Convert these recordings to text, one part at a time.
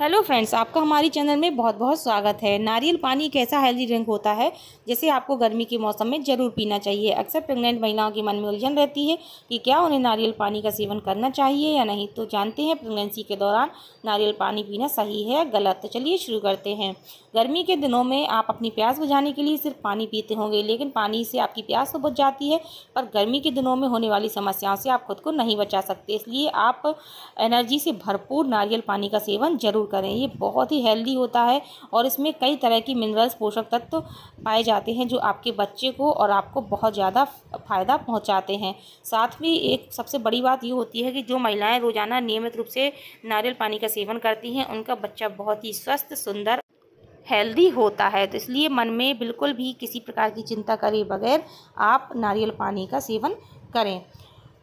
hello friends आपका हमारी channel में बहुत बहुत स्वागत है नारियल पानी एक ऐसा हेल्दी ड्रिंक होता है जिसे आपको गर्मी के मौसम में ज़रूर पीना चाहिए अक्सर प्रेग्नेंट महिलाओं के मन में उलझन रहती है कि क्या उन्हें नारियल पानी का सेवन करना चाहिए या नहीं तो जानते हैं प्रेगनेंसी के दौरान नारियल पानी पीना सही है या गलत तो चलिए शुरू करते हैं गर्मी के दिनों में आप अपनी प्यास बुझाने के लिए सिर्फ पानी पीते होंगे लेकिन पानी से आपकी प्यास तो बुझ जाती है पर गर्मी के दिनों में होने वाली समस्याओं से आप खुद को नहीं बचा सकते इसलिए आप एनर्जी से भरपूर नारियल पानी का सेवन जरूर ज़रूर करें ये बहुत ही हेल्दी होता है और इसमें कई तरह की मिनरल्स पोषक तत्व पाए जाते हैं जो आपके बच्चे को और आपको बहुत ज़्यादा फ़ायदा पहुँचाते हैं साथ में एक सबसे बड़ी बात ये होती है कि जो महिलाएँ रोज़ाना नियमित रूप से नारियल पानी का सेवन करती हैं उनका बच्चा बहुत ही स्वस्थ सुंदर हेल्दी होता है तो इसलिए मन में बिल्कुल भी किसी प्रकार की चिंता करे बगैर आप नारियल पानी का सेवन करें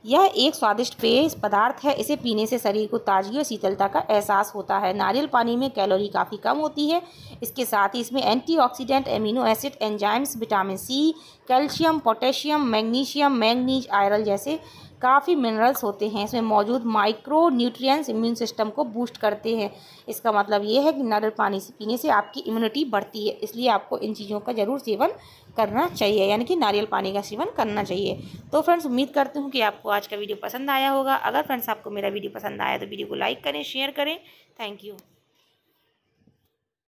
यह एक स्वादिष्ट पेय पदार्थ है इसे पीने से शरीर को ताजगी और शीतलता का एहसास होता है नारियल पानी में कैलोरी काफ़ी कम होती है इसके साथ ही इसमें antioxidant amino acid enzymes vitamin C calcium potassium magnesium manganese iron जैसे काफ़ी मिनरल्स होते हैं इसमें मौजूद माइक्रो न्यूट्रिएंट्स इम्यून सिस्टम को बूस्ट करते हैं इसका मतलब ये है कि नारियल पानी से पीने से आपकी इम्यूनिटी बढ़ती है इसलिए आपको इन चीज़ों का ज़रूर सेवन करना चाहिए यानी कि नारियल पानी का सेवन करना चाहिए तो फ्रेंड्स उम्मीद करती हूँ कि आपको आज का वीडियो पसंद आया होगा अगर फ्रेंड्स आपको मेरा वीडियो पसंद आया तो वीडियो को लाइक करें शेयर करें थैंक यू